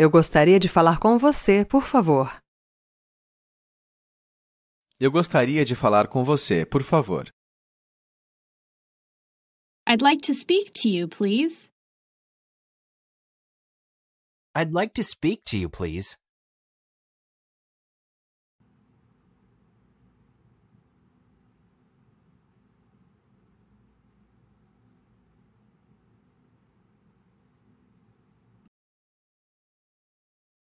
Eu gostaria de falar com você, por favor. Eu gostaria de falar com você, por favor. I'd like to speak to you, please. I'd like to speak to you, please.